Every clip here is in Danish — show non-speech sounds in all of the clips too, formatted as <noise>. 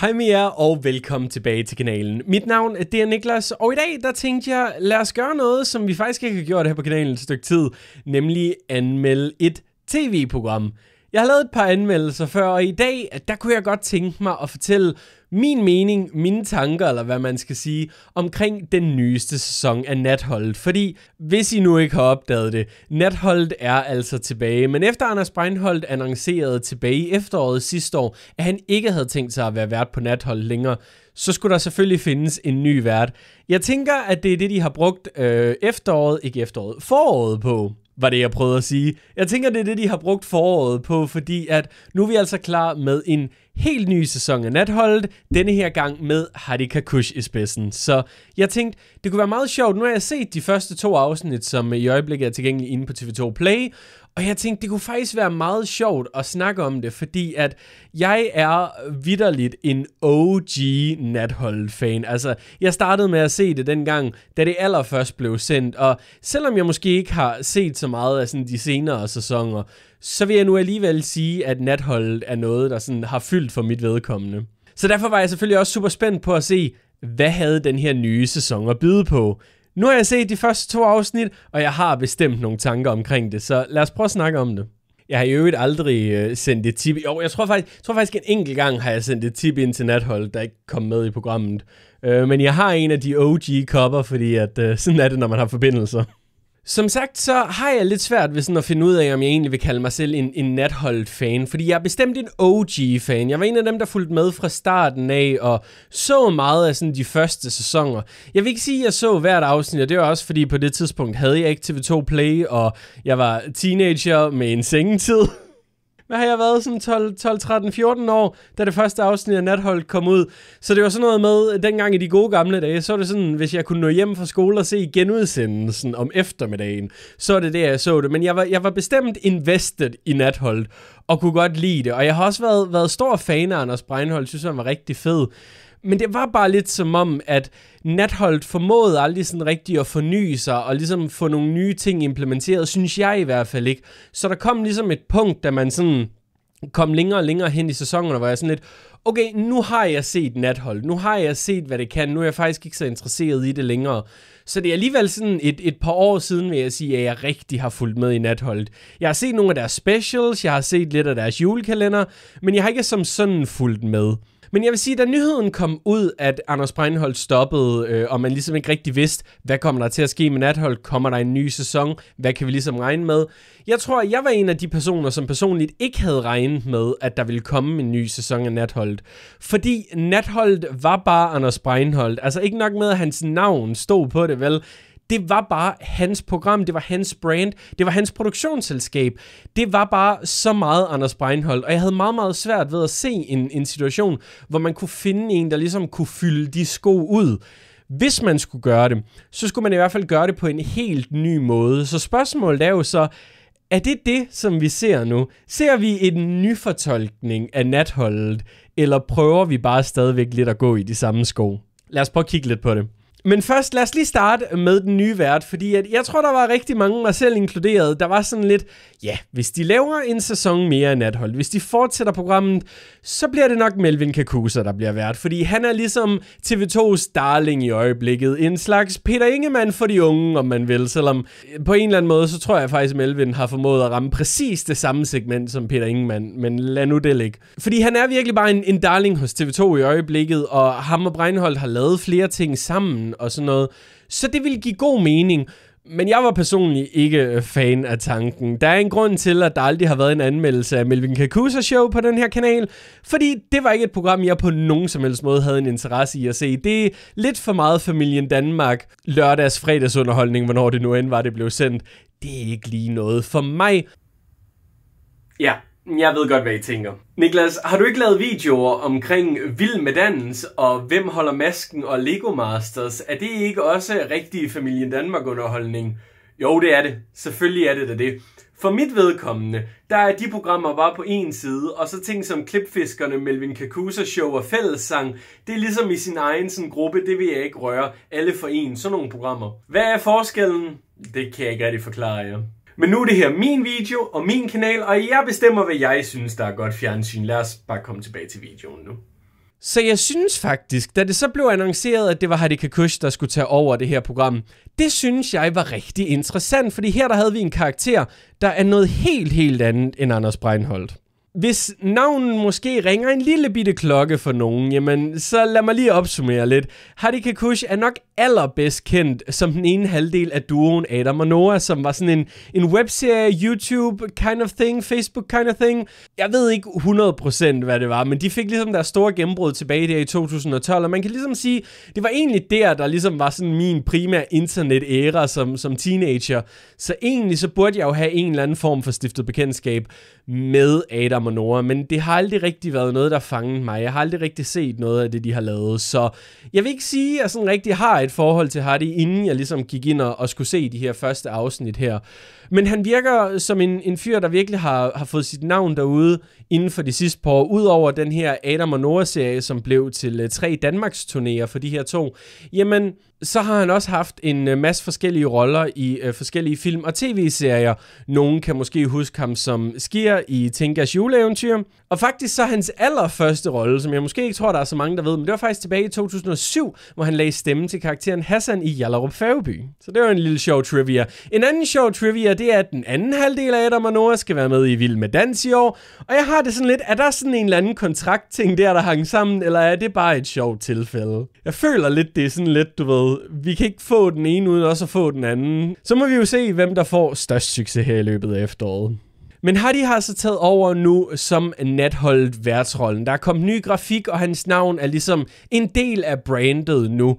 Hej med jer, og velkommen tilbage til kanalen. Mit navn det er Niklas, og i dag der tænkte jeg, lad os gøre noget, som vi faktisk ikke har gjort her på kanalen et stykke tid, nemlig anmelde et tv-program. Jeg har lavet et par anmeldelser før, og i dag, der kunne jeg godt tænke mig at fortælle min mening, mine tanker, eller hvad man skal sige, omkring den nyeste sæson af Natholdet. Fordi, hvis I nu ikke har opdaget det, Natholdet er altså tilbage. Men efter Anders Breinholt annoncerede tilbage i efteråret sidste år, at han ikke havde tænkt sig at være vært på Natholdet længere, så skulle der selvfølgelig findes en ny vært. Jeg tænker, at det er det, de har brugt øh, efteråret, ikke efteråret, foråret på var det, jeg prøvede at sige. Jeg tænker, det er det, de har brugt foråret på, fordi at nu er vi altså klar med en helt ny sæson af Natholdet, denne her gang med Hadi Kakush i spidsen. Så jeg tænkte, det kunne være meget sjovt. Nu har jeg set de første to afsnit, som i øjeblikket er tilgængelige inde på TV2 Play, og jeg tænkte, det kunne faktisk være meget sjovt at snakke om det, fordi at jeg er vidderligt en OG Nathold-fan. Altså, jeg startede med at se det dengang, da det allerførst blev sendt, og selvom jeg måske ikke har set så meget af sådan de senere sæsoner, så vil jeg nu alligevel sige, at Nathold er noget, der sådan har fyldt for mit vedkommende. Så derfor var jeg selvfølgelig også super spændt på at se, hvad havde den her nye sæson at byde på? nu har jeg set de første to afsnit, og jeg har bestemt nogle tanker omkring det, så lad os prøve at snakke om det. Jeg har i øvrigt aldrig øh, sendt et tip. Jo, jeg tror faktisk, jeg tror faktisk en enkelt gang har jeg sendt et tip ind til Nathold, der ikke kom med i programmet. Øh, men jeg har en af de OG-kopper, fordi at, øh, sådan er det, når man har forbindelser. Som sagt, så har jeg lidt svært ved sådan at finde ud af, om jeg egentlig vil kalde mig selv en, en Natholdt-fan, fordi jeg er bestemt en OG-fan. Jeg var en af dem, der fulgte med fra starten af, og så meget af sådan de første sæsoner. Jeg vil ikke sige, at jeg så hvert afsnit, og det var også fordi, på det tidspunkt havde jeg ikke TV2 Play, og jeg var teenager med en sengetid. <laughs> hvad har jeg været, sådan 12, 12 13, 14 år, da det første afsnit af Nathold kom ud. Så det var sådan noget med, dengang i de gode gamle dage, så var det sådan, hvis jeg kunne nå hjem fra skole og se genudsendelsen om eftermiddagen, så var det der, jeg så det. Men jeg var, jeg var bestemt invested i Nathold, og kunne godt lide det. Og jeg har også været, været stor fan af Anders Breinholt, synes han var rigtig fed. Men det var bare lidt som om, at Nathold formåede aldrig sådan rigtigt at forny sig, og ligesom få nogle nye ting implementeret, synes jeg i hvert fald ikke. Så der kom ligesom et punkt, da man sådan kom længere og længere hen i sæsonen, hvor jeg sådan lidt, okay, nu har jeg set Nathold, nu har jeg set, hvad det kan, nu er jeg faktisk ikke så interesseret i det længere. Så det er alligevel sådan et, et par år siden, vil jeg sige, at jeg rigtig har fulgt med i Natholdet. Jeg har set nogle af deres specials, jeg har set lidt af deres julekalender, men jeg har ikke som sådan fulgt med. Men jeg vil sige, da nyheden kom ud, at Anders Breinholt stoppede, øh, og man ligesom ikke rigtig vidste, hvad kommer der til at ske med Nathold? Kommer der en ny sæson? Hvad kan vi ligesom regne med? Jeg tror, jeg var en af de personer, som personligt ikke havde regnet med, at der ville komme en ny sæson af Nathold. Fordi Nathold var bare Anders Breinholt. Altså ikke nok med, at hans navn stod på det, vel? det var bare hans program, det var hans brand, det var hans produktionsselskab. Det var bare så meget Anders Breinholt, og jeg havde meget, meget svært ved at se en, en situation, hvor man kunne finde en, der ligesom kunne fylde de sko ud. Hvis man skulle gøre det, så skulle man i hvert fald gøre det på en helt ny måde. Så spørgsmålet er jo så, er det det, som vi ser nu? Ser vi en ny fortolkning af natholdet, eller prøver vi bare stadigvæk lidt at gå i de samme sko? Lad os prøve at kigge lidt på det. Men først, lad os lige starte med den nye vært, fordi at jeg tror, der var rigtig mange, mig selv inkluderet, der var sådan lidt, ja, hvis de laver en sæson mere i Nathold, hvis de fortsætter programmet, så bliver det nok Melvin Kakusa, der bliver vært, fordi han er ligesom TV2's darling i øjeblikket, en slags Peter Ingemann for de unge, om man vil, selvom øh, på en eller anden måde, så tror jeg faktisk, at Melvin har formået at ramme præcis det samme segment som Peter Ingemann, men lad nu det ligge. Fordi han er virkelig bare en, en darling hos TV2 i øjeblikket, og ham og Breinholt har lavet flere ting sammen, og sådan noget. Så det ville give god mening. Men jeg var personligt ikke øh, fan af tanken. Der er en grund til, at der aldrig har været en anmeldelse af Melvin Kakusa Show på den her kanal, fordi det var ikke et program, jeg på nogen som helst måde havde en interesse i at se. Det er lidt for meget familien Danmark lørdags fredagsunderholdning, hvornår det nu end var, det blev sendt. Det er ikke lige noget for mig. Ja, jeg ved godt, hvad I tænker. Niklas, har du ikke lavet videoer omkring Vild med Dans og Hvem holder masken og Lego Masters? Er det ikke også rigtig familien Danmark underholdning? Jo, det er det. Selvfølgelig er det da det. For mit vedkommende, der er de programmer bare på en side, og så ting som klipfiskerne, Melvin Kakusa show og fællessang, det er ligesom i sin egen sådan, gruppe, det vil jeg ikke røre, alle for en, sådan nogle programmer. Hvad er forskellen? Det kan jeg ikke rigtig forklare jer. Ja. Men nu er det her min video og min kanal, og jeg bestemmer, hvad jeg synes, der er godt fjernsyn. Lad os bare komme tilbage til videoen nu. Så jeg synes faktisk, da det så blev annonceret, at det var Hadi Kakush, der skulle tage over det her program, det synes jeg var rigtig interessant, fordi her der havde vi en karakter, der er noget helt, helt andet end Anders Breinholt. Hvis navnen måske ringer en lille bitte klokke for nogen, jamen så lad mig lige opsummere lidt. Hadi Kakush er nok allerbedst kendt som den ene halvdel af duoen Adam og Noah, som var sådan en, en webserie, YouTube kind of thing, Facebook kind of thing. Jeg ved ikke 100% hvad det var, men de fik ligesom deres store gennembrud tilbage der i 2012, og man kan ligesom sige, det var egentlig der, der ligesom var sådan min primære internet-æra som, som teenager. Så egentlig så burde jeg jo have en eller anden form for stiftet bekendtskab med Adam og Noah, men det har aldrig rigtig været noget, der fangede mig. Jeg har aldrig rigtig set noget af det, de har lavet, så jeg vil ikke sige, at jeg sådan rigtig har et forhold til Hardy, inden jeg ligesom gik ind og, og skulle se de her første afsnit her. Men han virker som en, en fyr, der virkelig har, har fået sit navn derude inden for de sidste par år. Udover den her Adam og Nora-serie, som blev til øh, tre Danmarks turnéer for de her to, jamen så har han også haft en øh, masse forskellige roller i øh, forskellige film og tv-serier. Nogen kan måske huske ham som skier i Tinkas juleeventyr. Og faktisk så hans allerførste rolle, som jeg måske ikke tror, der er så mange, der ved, men det var faktisk tilbage i 2007, hvor han lagde stemme til karakteren karakteren Hassan i Jallerup Færgeby. Så det var en lille sjov trivia. En anden sjov trivia, det er, at den anden halvdel af Adam og Noah skal være med i Vild med Dans i år. Og jeg har det sådan lidt, er der sådan en eller anden kontraktting der, der hang sammen, eller er det bare et sjovt tilfælde? Jeg føler lidt, det er sådan lidt, du ved, vi kan ikke få den ene uden også at få den anden. Så må vi jo se, hvem der får størst succes her i løbet af efteråret. Men Hardy har så taget over nu som natholdet værtsrollen. Der er kommet ny grafik, og hans navn er ligesom en del af brandet nu.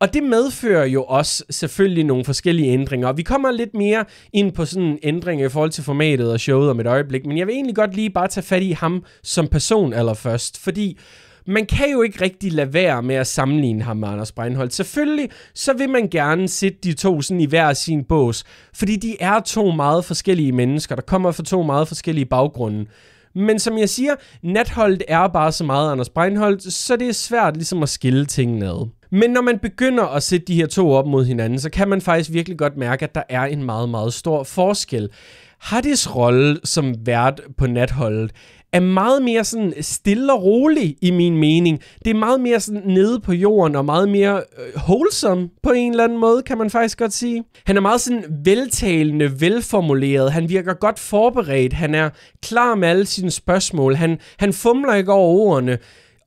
Og det medfører jo også selvfølgelig nogle forskellige ændringer. Og vi kommer lidt mere ind på sådan ændringer i forhold til formatet og showet om et øjeblik, men jeg vil egentlig godt lige bare tage fat i ham som person allerførst, fordi man kan jo ikke rigtig lade være med at sammenligne ham med Anders Breinholt. Selvfølgelig, så vil man gerne sætte de to sådan i hver sin bås, fordi de er to meget forskellige mennesker, der kommer fra to meget forskellige baggrunde. Men som jeg siger, Natholdt er bare så meget Anders Breinholt, så det er svært ligesom at skille tingene ad. Men når man begynder at sætte de her to op mod hinanden, så kan man faktisk virkelig godt mærke, at der er en meget, meget stor forskel. Hardys rolle som vært på natholdet er meget mere sådan stille og rolig i min mening. Det er meget mere sådan nede på jorden og meget mere øh, wholesome på en eller anden måde, kan man faktisk godt sige. Han er meget sådan veltalende, velformuleret. Han virker godt forberedt. Han er klar med alle sine spørgsmål. Han, han fumler ikke over ordene.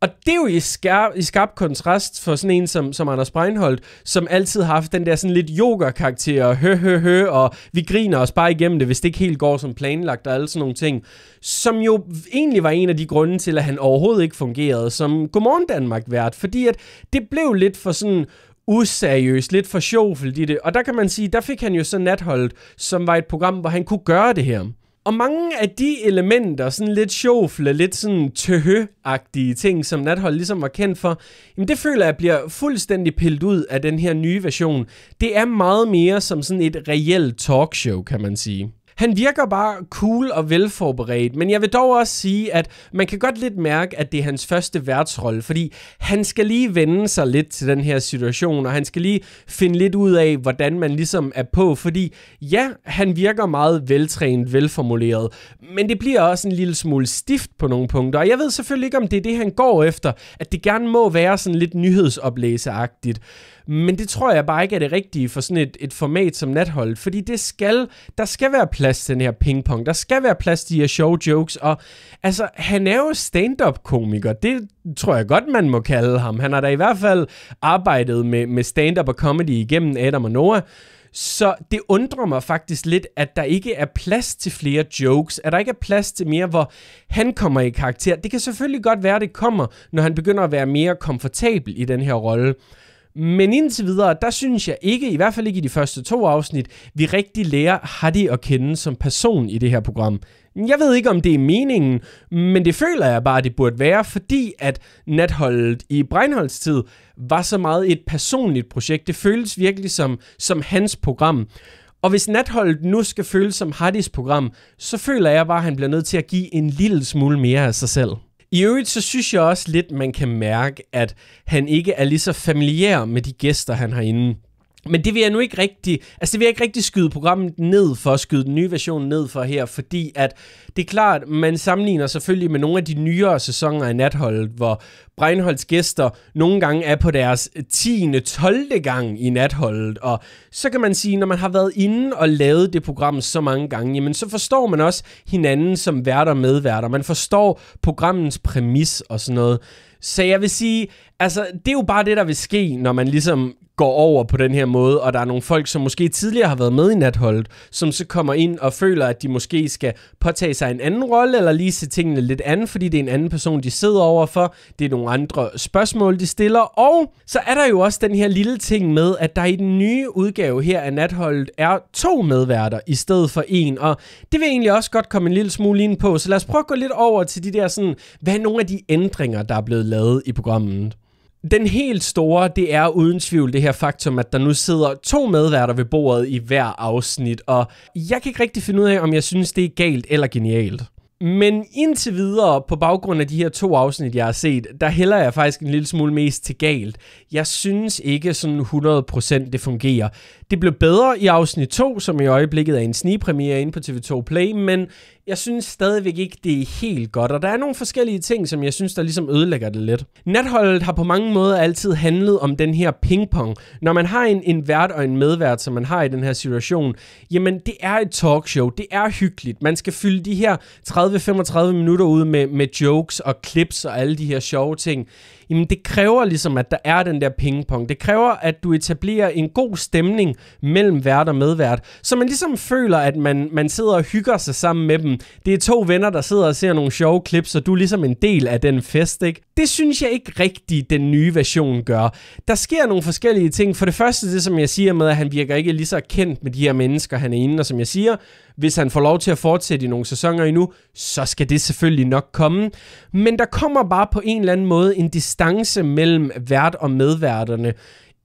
Og det er jo i skarp, i skarp kontrast for sådan en som, som Anders Breinholt, som altid har haft den der sådan lidt yoga-karakter, og hø, hø, hø, og vi griner os bare igennem det, hvis det ikke helt går som planlagt, og alle sådan nogle ting. Som jo egentlig var en af de grunde til, at han overhovedet ikke fungerede som Godmorgen Danmark-vært, fordi at det blev lidt for sådan useriøst, lidt for sjovfuldt i det. Og der kan man sige, der fik han jo så natholdt, som var et program, hvor han kunne gøre det her. Og mange af de elementer, sådan lidt sjofle, lidt sådan tøhø ting, som Nathold ligesom var kendt for, jamen det føler jeg bliver fuldstændig pillet ud af den her nye version. Det er meget mere som sådan et reelt talkshow, kan man sige. Han virker bare cool og velforberedt, men jeg vil dog også sige, at man kan godt lidt mærke, at det er hans første værtsrolle, fordi han skal lige vende sig lidt til den her situation, og han skal lige finde lidt ud af, hvordan man ligesom er på, fordi ja, han virker meget veltrænet, velformuleret, men det bliver også en lille smule stift på nogle punkter, og jeg ved selvfølgelig ikke, om det er det, han går efter, at det gerne må være sådan lidt nyhedsoplæseagtigt, men det tror jeg bare ikke er det rigtige for sådan et, et format som nathold. fordi det skal, der skal være plads til den her pingpong, der skal være plads til de her show jokes, og altså, han er jo stand-up komiker, det tror jeg godt, man må kalde ham. Han har da i hvert fald arbejdet med, med stand-up og comedy igennem Adam og Noah, så det undrer mig faktisk lidt, at der ikke er plads til flere jokes, at der ikke er plads til mere, hvor han kommer i karakter. Det kan selvfølgelig godt være, at det kommer, når han begynder at være mere komfortabel i den her rolle. Men indtil videre, der synes jeg ikke, i hvert fald ikke i de første to afsnit, vi rigtig lærer Hadi at kende som person i det her program. Jeg ved ikke, om det er meningen, men det føler jeg bare, det burde være, fordi at Natholdet i Breinholds tid var så meget et personligt projekt. Det føles virkelig som, som hans program. Og hvis Natholdet nu skal føles som Hardys program, så føler jeg bare, at han bliver nødt til at give en lille smule mere af sig selv. I øvrigt, så synes jeg også lidt, man kan mærke, at han ikke er lige så familiær med de gæster, han har inde. Men det vil jeg nu ikke rigtig, altså det vil jeg ikke rigtig skyde programmet ned for, skyde den nye version ned for her, fordi at det er klart, man sammenligner selvfølgelig med nogle af de nyere sæsoner i Natholdet, hvor Breinholds gæster nogle gange er på deres 10. 12. gang i Natholdet, og så kan man sige, når man har været inde og lavet det program så mange gange, jamen så forstår man også hinanden som værter og medværter, man forstår programmens præmis og sådan noget. Så jeg vil sige, altså, det er jo bare det, der vil ske, når man ligesom går over på den her måde, og der er nogle folk, som måske tidligere har været med i natholdet, som så kommer ind og føler, at de måske skal påtage sig en anden rolle, eller lige se tingene lidt andet, fordi det er en anden person, de sidder overfor, det er nogle andre spørgsmål, de stiller, og så er der jo også den her lille ting med, at der i den nye udgave her af natholdet er to medværter i stedet for en, og det vil egentlig også godt komme en lille smule ind på, så lad os prøve at gå lidt over til de der sådan, hvad er nogle af de ændringer, der er blevet lavet i programmet? Den helt store, det er uden tvivl det her faktum, at der nu sidder to medværter ved bordet i hver afsnit, og jeg kan ikke rigtig finde ud af, om jeg synes, det er galt eller genialt. Men indtil videre, på baggrund af de her to afsnit, jeg har set, der hælder jeg faktisk en lille smule mest til galt. Jeg synes ikke sådan 100% det fungerer. Det blev bedre i afsnit 2, som i øjeblikket er en snigpremiere inde på TV2 Play, men jeg synes stadigvæk ikke, det er helt godt, og der er nogle forskellige ting, som jeg synes, der ligesom ødelægger det lidt. Natholdet har på mange måder altid handlet om den her pingpong. Når man har en, en vært og en medvært, som man har i den her situation, jamen det er et talkshow, det er hyggeligt. Man skal fylde de her 30-35 minutter ud med, med jokes og clips og alle de her sjove ting jamen det kræver ligesom, at der er den der pingpong. Det kræver, at du etablerer en god stemning mellem vært og medvært, så man ligesom føler, at man, man sidder og hygger sig sammen med dem. Det er to venner, der sidder og ser nogle sjove klip, så du er ligesom en del af den fest, ikke? Det synes jeg ikke rigtigt, den nye version gør. Der sker nogle forskellige ting. For det første, det som jeg siger med, at han virker ikke lige så kendt med de her mennesker, han er inde, og som jeg siger, hvis han får lov til at fortsætte i nogle sæsoner endnu, så skal det selvfølgelig nok komme. Men der kommer bare på en eller anden måde en distance mellem vært og medværterne,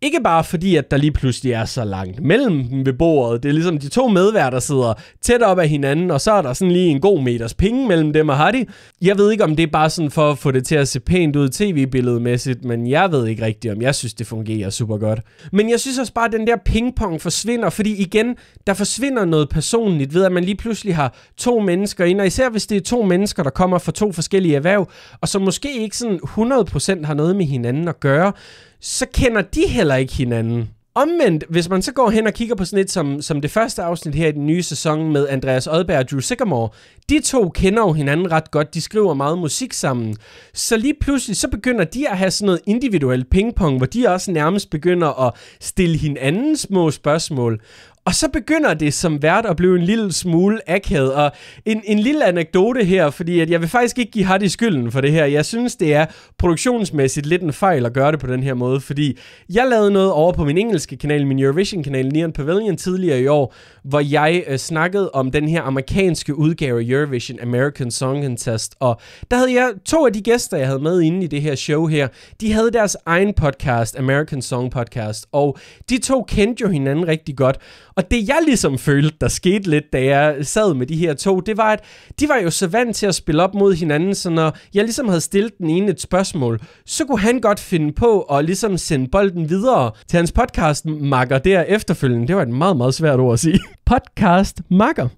ikke bare fordi, at der lige pludselig er så langt mellem dem ved bordet. Det er ligesom de to medværter, der sidder tæt op af hinanden, og så er der sådan lige en god meters penge mellem dem og Hardy. Jeg ved ikke, om det er bare sådan for at få det til at se pænt ud tv-billedmæssigt, men jeg ved ikke rigtigt, om jeg synes, det fungerer super godt. Men jeg synes også bare, at den der pingpong forsvinder, fordi igen, der forsvinder noget personligt ved, at man lige pludselig har to mennesker ind, og især hvis det er to mennesker, der kommer fra to forskellige erhverv, og som måske ikke sådan 100% har noget med hinanden at gøre, så kender de heller ikke hinanden. Omvendt, hvis man så går hen og kigger på sådan et som, som det første afsnit her i den nye sæson med Andreas Odberg og Drew Sigamore, de to kender jo hinanden ret godt, de skriver meget musik sammen. Så lige pludselig, så begynder de at have sådan noget individuelt pingpong, hvor de også nærmest begynder at stille hinanden små spørgsmål. Og så begynder det som vært at blive en lille smule akavet. Og en, en lille anekdote her, fordi at jeg vil faktisk ikke give Hardy skylden for det her. Jeg synes, det er produktionsmæssigt lidt en fejl at gøre det på den her måde, fordi jeg lavede noget over på min engelske kanal, min Eurovision-kanal, Neon Pavilion, tidligere i år, hvor jeg øh, snakkede om den her amerikanske udgave af Eurovision American Song Contest. Og der havde jeg to af de gæster, jeg havde med inde i det her show her, de havde deres egen podcast, American Song Podcast, og de to kendte jo hinanden rigtig godt. Og det jeg ligesom følte, der skete lidt, da jeg sad med de her to, det var, at de var jo så vant til at spille op mod hinanden, så når jeg ligesom havde stillet den ene et spørgsmål, så kunne han godt finde på at ligesom sende bolden videre til hans podcastmakker der efterfølgende. Det var et meget, meget svært ord at sige. <laughs> Podcastmakker.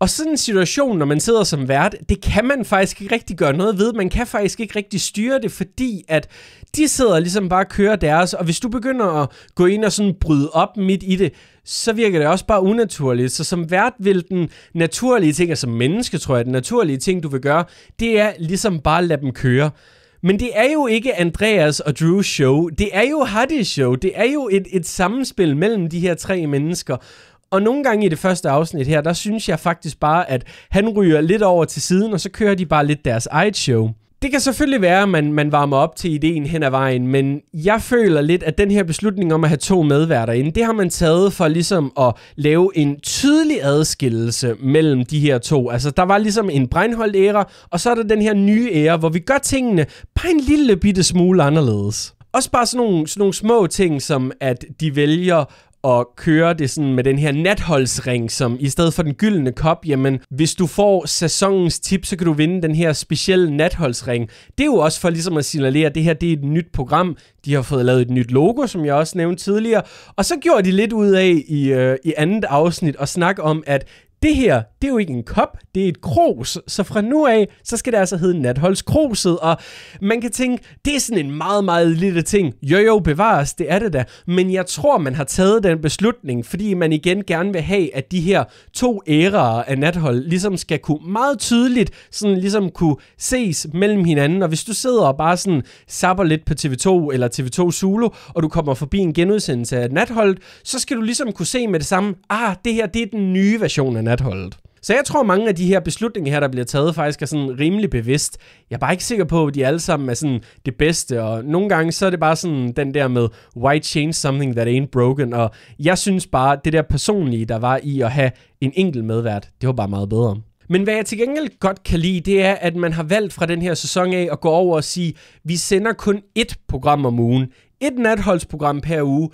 Og sådan en situation, når man sidder som vært, det kan man faktisk ikke rigtig gøre noget ved. Man kan faktisk ikke rigtig styre det, fordi at de sidder ligesom bare og kører deres, og hvis du begynder at gå ind og sådan bryde op midt i det, så virker det også bare unaturligt. Så som vært vil den naturlige ting, altså som menneske tror jeg, den naturlige ting, du vil gøre, det er ligesom bare lade dem køre. Men det er jo ikke Andreas og Drews show, det er jo Hardys show, det er jo et, et sammenspil mellem de her tre mennesker. Og nogle gange i det første afsnit her, der synes jeg faktisk bare, at han ryger lidt over til siden, og så kører de bare lidt deres eget show. Det kan selvfølgelig være, at man, man varmer op til ideen hen ad vejen, men jeg føler lidt, at den her beslutning om at have to medværter inde, det har man taget for ligesom at lave en tydelig adskillelse mellem de her to. Altså, der var ligesom en brændholdt æra og så er der den her nye æra, hvor vi gør tingene bare en lille bitte smule anderledes. Også bare sådan nogle, sådan nogle små ting, som at de vælger og kører det sådan med den her natholdsring, som i stedet for den gyldne kop, jamen hvis du får sæsonens tip, så kan du vinde den her specielle natholdsring. Det er jo også for ligesom at signalere, at det her det er et nyt program. De har fået lavet et nyt logo, som jeg også nævnte tidligere. Og så gjorde de lidt ud af i, øh, i andet afsnit og snakke om, at det her, det er jo ikke en kop, det er et kros, så fra nu af, så skal det altså hedde Natholdskroset, og man kan tænke, det er sådan en meget, meget lille ting. Jo jo, bevares, det er det da, men jeg tror, man har taget den beslutning, fordi man igen gerne vil have, at de her to æraer af Nathold ligesom skal kunne meget tydeligt, sådan ligesom kunne ses mellem hinanden, og hvis du sidder og bare sådan sapper lidt på TV2 eller TV2 Solo, og du kommer forbi en genudsendelse af Nathold, så skal du ligesom kunne se med det samme, ah, det her, det er den nye version af natholdet. Så jeg tror, mange af de her beslutninger her, der bliver taget, faktisk er sådan rimelig bevidst. Jeg er bare ikke sikker på, at de alle sammen er sådan det bedste, og nogle gange så er det bare sådan den der med, why change something that ain't broken, og jeg synes bare, det der personlige, der var i at have en enkelt medvært, det var bare meget bedre. Men hvad jeg til gengæld godt kan lide, det er, at man har valgt fra den her sæson af at gå over og sige, vi sender kun ét program om ugen. Et natholdsprogram per uge.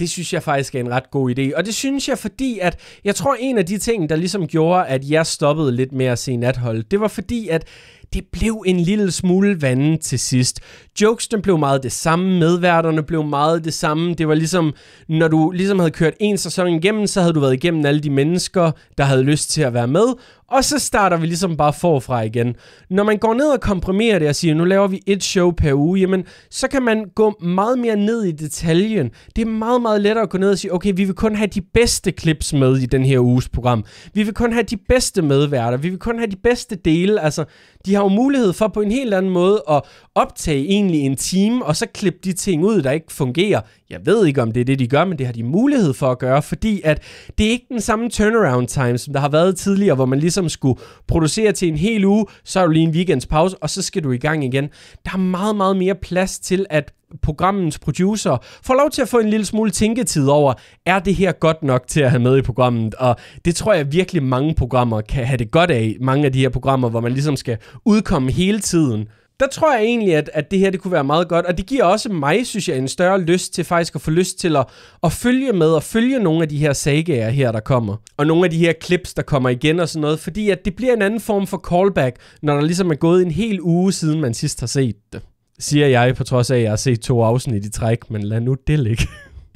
Det synes jeg faktisk er en ret god idé. Og det synes jeg, fordi at jeg tror, en af de ting, der ligesom gjorde, at jeg stoppede lidt med at se nathold, det var fordi, at det blev en lille smule vandet til sidst. Jokes, den blev meget det samme, medværterne blev meget det samme. Det var ligesom, når du ligesom havde kørt en sæson igennem, så havde du været igennem alle de mennesker, der havde lyst til at være med, og så starter vi ligesom bare forfra igen. Når man går ned og komprimerer det og siger, nu laver vi et show per uge, jamen, så kan man gå meget mere ned i detaljen. Det er meget, meget lettere at gå ned og sige, okay, vi vil kun have de bedste clips med i den her uges program. Vi vil kun have de bedste medværter. Vi vil kun have de bedste dele. Altså, de har har jo mulighed for på en helt anden måde at optage egentlig en time, og så klippe de ting ud, der ikke fungerer, jeg ved ikke, om det er det, de gør, men det har de mulighed for at gøre, fordi at det er ikke den samme turnaround time, som der har været tidligere, hvor man ligesom skulle producere til en hel uge, så er du lige en weekends pause, og så skal du i gang igen. Der er meget, meget mere plads til, at programmens producer får lov til at få en lille smule tænketid over, er det her godt nok til at have med i programmet? Og det tror jeg virkelig mange programmer kan have det godt af. Mange af de her programmer, hvor man ligesom skal udkomme hele tiden, der tror jeg egentlig, at, at det her det kunne være meget godt. Og det giver også mig, synes jeg, en større lyst til faktisk at få lyst til at, at følge med og følge nogle af de her sagaer her, der kommer. Og nogle af de her clips, der kommer igen og sådan noget. Fordi at det bliver en anden form for callback, når der ligesom er gået en hel uge siden man sidst har set det. Siger jeg, på trods af, at jeg har set to afsnit i træk, men lad nu det ligge.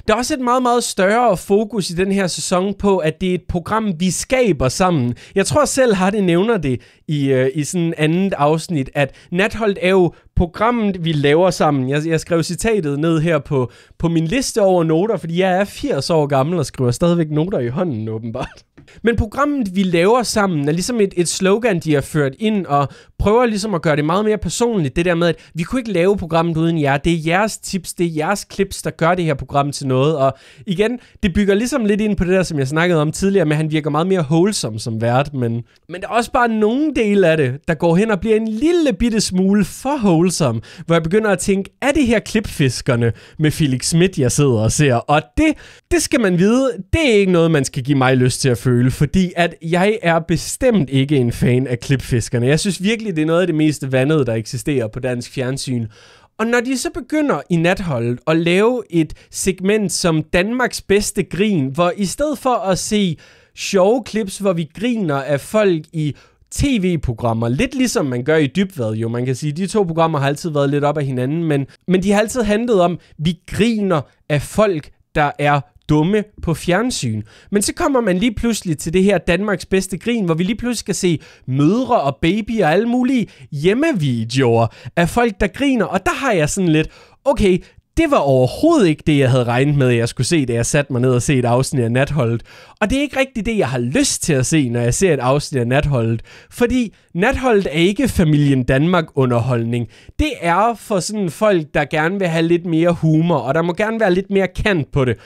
Der er også et meget, meget større fokus i den her sæson på, at det er et program, vi skaber sammen. Jeg tror selv, har det nævner det i, øh, i sådan en andet afsnit, at Natholdt er jo programmet, vi laver sammen. Jeg, jeg skrev citatet ned her på, på min liste over noter, fordi jeg er 80 år gammel og skriver stadigvæk noter i hånden, åbenbart. Men programmet, vi laver sammen, er ligesom et, et slogan, de har ført ind, og prøver ligesom at gøre det meget mere personligt, det der med, at vi kunne ikke lave programmet uden jer. Det er jeres tips, det er jeres clips, der gør det her program til noget. Og igen, det bygger ligesom lidt ind på det der, som jeg snakkede om tidligere, med at han virker meget mere wholesome som vært, men, men der er også bare nogle dele af det, der går hen og bliver en lille bitte smule for wholesome, hvor jeg begynder at tænke, er det her klipfiskerne med Felix Schmidt, jeg sidder og ser? Og det, det skal man vide, det er ikke noget, man skal give mig lyst til at føle, fordi at jeg er bestemt ikke en fan af klipfiskerne. Jeg synes virkelig, det er noget af det mest vandede, der eksisterer på dansk fjernsyn. Og når de så begynder i natholdet at lave et segment som Danmarks bedste grin, hvor i stedet for at se sjove klips, hvor vi griner af folk i tv-programmer. Lidt ligesom man gør i Dybvad jo. Man kan sige, de to programmer har altid været lidt op af hinanden, men, men de har altid handlet om, at vi griner af folk, der er dumme på fjernsyn. Men så kommer man lige pludselig til det her Danmarks bedste grin, hvor vi lige pludselig skal se mødre og baby og alle mulige hjemmevideoer af folk, der griner. Og der har jeg sådan lidt, okay, det var overhovedet ikke det, jeg havde regnet med, at jeg skulle se, da jeg satte mig ned og se et afsnit af Natholdet. Og det er ikke rigtigt det, jeg har lyst til at se, når jeg ser et afsnit af Natholdet. Fordi Natholdet er ikke familien Danmark-underholdning. Det er for sådan folk, der gerne vil have lidt mere humor, og der må gerne være lidt mere kant på det.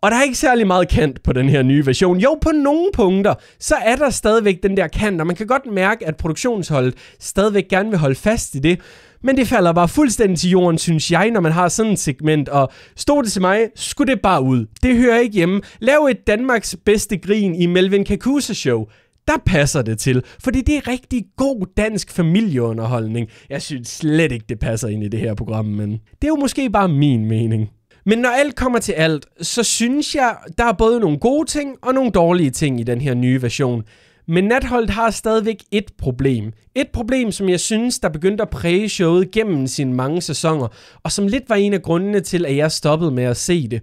Og der er ikke særlig meget kant på den her nye version. Jo, på nogle punkter, så er der stadigvæk den der kant, og man kan godt mærke, at produktionsholdet stadigvæk gerne vil holde fast i det. Men det falder bare fuldstændig til jorden, synes jeg, når man har sådan et segment. Og stod det til mig, skulle det bare ud. Det hører ikke hjemme. Lav et Danmarks bedste grin i Melvin Kakusa Show der passer det til, fordi det er rigtig god dansk familieunderholdning. Jeg synes slet ikke, det passer ind i det her program, men det er jo måske bare min mening. Men når alt kommer til alt, så synes jeg, der er både nogle gode ting og nogle dårlige ting i den her nye version. Men natholdet har stadigvæk et problem. Et problem, som jeg synes, der begyndte at præge showet gennem sine mange sæsoner, og som lidt var en af grundene til, at jeg stoppede med at se det.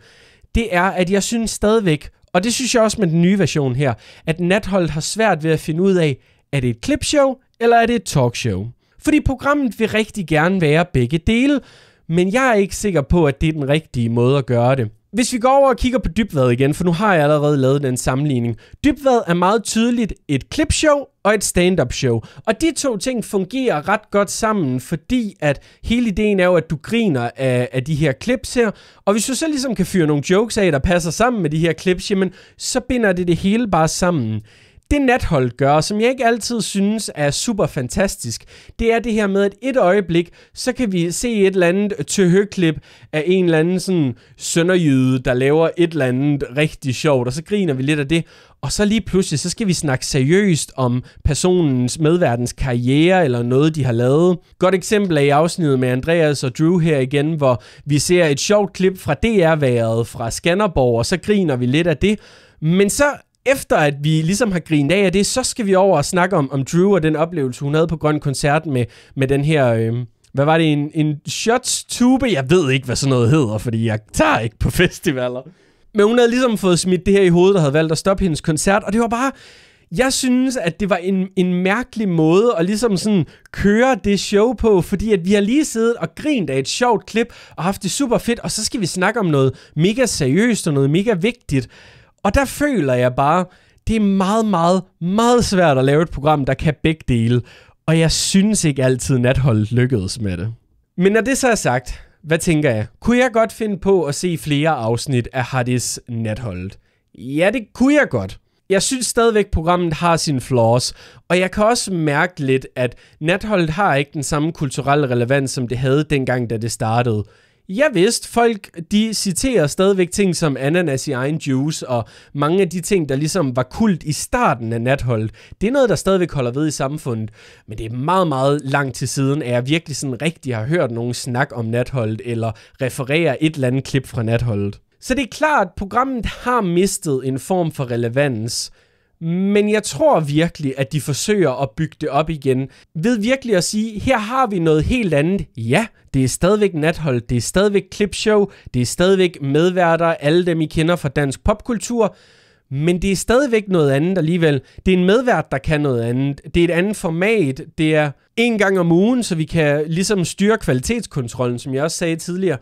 Det er, at jeg synes stadigvæk, og det synes jeg også med den nye version her, at natholdet har svært ved at finde ud af, er det et klipshow, eller er det et talkshow? Fordi programmet vil rigtig gerne være begge dele, men jeg er ikke sikker på, at det er den rigtige måde at gøre det. Hvis vi går over og kigger på Dybvad igen, for nu har jeg allerede lavet den sammenligning. Dybvad er meget tydeligt et klipshow og et stand-up show. Og de to ting fungerer ret godt sammen, fordi at hele ideen er jo, at du griner af, af de her clips her. Og hvis du så ligesom kan fyre nogle jokes af, der passer sammen med de her clips, jamen, så binder det det hele bare sammen. Det Nathold gør, som jeg ikke altid synes er super fantastisk, det er det her med, at et øjeblik, så kan vi se et eller andet tøhøklip af en eller anden sådan sønderjyde, der laver et eller andet rigtig sjovt, og så griner vi lidt af det, og så lige pludselig, så skal vi snakke seriøst om personens medverdens karriere eller noget, de har lavet. Godt eksempel er i afsnittet med Andreas og Drew her igen, hvor vi ser et sjovt klip fra DR-været fra Skanderborg, og så griner vi lidt af det. Men så efter at vi ligesom har grinet af af det, så skal vi over og snakke om, om Drew og den oplevelse, hun havde på Grøn Koncert med, med den her... Øh, hvad var det, en, en shots tube? Jeg ved ikke, hvad sådan noget hedder, fordi jeg tager ikke på <laughs> festivaler. Men hun havde ligesom fået smidt det her i hovedet, der havde valgt at stoppe hendes koncert, og det var bare... Jeg synes, at det var en, en mærkelig måde at ligesom sådan køre det show på, fordi at vi har lige siddet og grint af et sjovt klip og haft det super fedt, og så skal vi snakke om noget mega seriøst og noget mega vigtigt. Og der føler jeg bare, det er meget, meget, meget svært at lave et program, der kan begge dele. Og jeg synes ikke altid, natholdet lykkedes med det. Men når det så er sagt, hvad tænker jeg? Kunne jeg godt finde på at se flere afsnit af Hardis natholdet? Ja, det kunne jeg godt. Jeg synes stadigvæk, programmet har sine flaws, og jeg kan også mærke lidt, at natholdet har ikke den samme kulturelle relevans, som det havde dengang, da det startede. Jeg vidste, folk de citerer stadigvæk ting som ananas i egen juice, og mange af de ting, der ligesom var kult i starten af natholdet, det er noget, der stadigvæk holder ved i samfundet. Men det er meget, meget langt til siden, at jeg virkelig sådan rigtig har hørt nogen snak om natholdet, eller referere et eller andet klip fra natholdet. Så det er klart, at programmet har mistet en form for relevans, men jeg tror virkelig, at de forsøger at bygge det op igen. Ved virkelig at sige, her har vi noget helt andet. Ja, det er stadigvæk nathold, det er stadigvæk klipshow, det er stadigvæk medværter, alle dem I kender fra dansk popkultur. Men det er stadigvæk noget andet alligevel. Det er en medvært, der kan noget andet. Det er et andet format. Det er en gang om ugen, så vi kan ligesom styre kvalitetskontrollen, som jeg også sagde tidligere.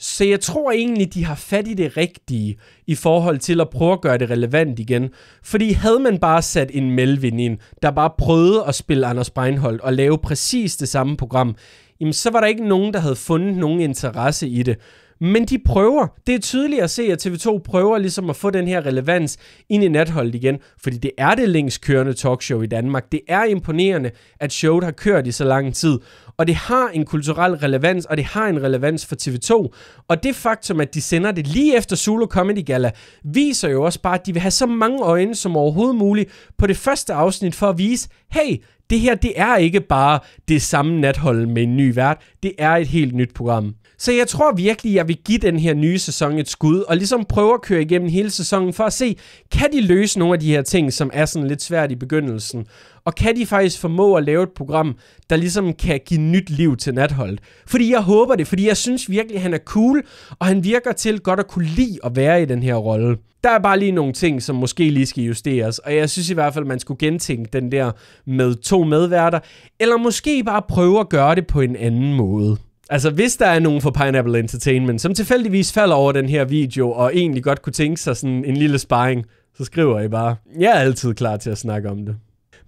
Så jeg tror egentlig, de har fat i det rigtige i forhold til at prøve at gøre det relevant igen. Fordi havde man bare sat en Melvin ind, der bare prøvede at spille Anders Breinholt og lave præcis det samme program, jamen så var der ikke nogen, der havde fundet nogen interesse i det. Men de prøver. Det er tydeligt at se, at TV2 prøver ligesom at få den her relevans ind i natholdet igen, fordi det er det længst kørende talkshow i Danmark. Det er imponerende, at showet har kørt i så lang tid. Og det har en kulturel relevans, og det har en relevans for TV2. Og det faktum, at de sender det lige efter Solo Comedy Gala, viser jo også bare, at de vil have så mange øjne som overhovedet muligt på det første afsnit for at vise, hey, det her, det er ikke bare det samme nathold med en ny vært. Det er et helt nyt program. Så jeg tror virkelig, jeg vil give den her nye sæson et skud, og ligesom prøve at køre igennem hele sæsonen for at se, kan de løse nogle af de her ting, som er sådan lidt svært i begyndelsen. Og kan de faktisk formå at lave et program, der ligesom kan give nyt liv til natholdet? Fordi jeg håber det, fordi jeg synes virkelig, at han er cool, og han virker til godt at kunne lide at være i den her rolle. Der er bare lige nogle ting, som måske lige skal justeres, og jeg synes i hvert fald, man skulle gentænke den der med to medværter, eller måske bare prøve at gøre det på en anden måde. Altså, hvis der er nogen fra Pineapple Entertainment, som tilfældigvis falder over den her video, og egentlig godt kunne tænke sig sådan en lille sparring, så skriver I bare, jeg er altid klar til at snakke om det.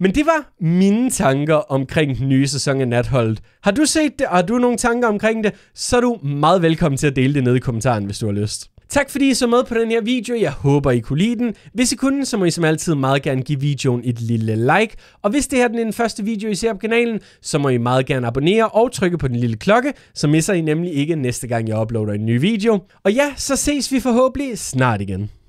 Men det var mine tanker omkring den nye sæson af Natholdet. Har du set det, og har du nogle tanker omkring det, så er du meget velkommen til at dele det nede i kommentaren, hvis du har lyst. Tak fordi I så med på den her video. Jeg håber, I kunne lide den. Hvis I kunne, så må I som altid meget gerne give videoen et lille like. Og hvis det her er den første video, I ser på kanalen, så må I meget gerne abonnere og trykke på den lille klokke, så misser I nemlig ikke næste gang, jeg uploader en ny video. Og ja, så ses vi forhåbentlig snart igen.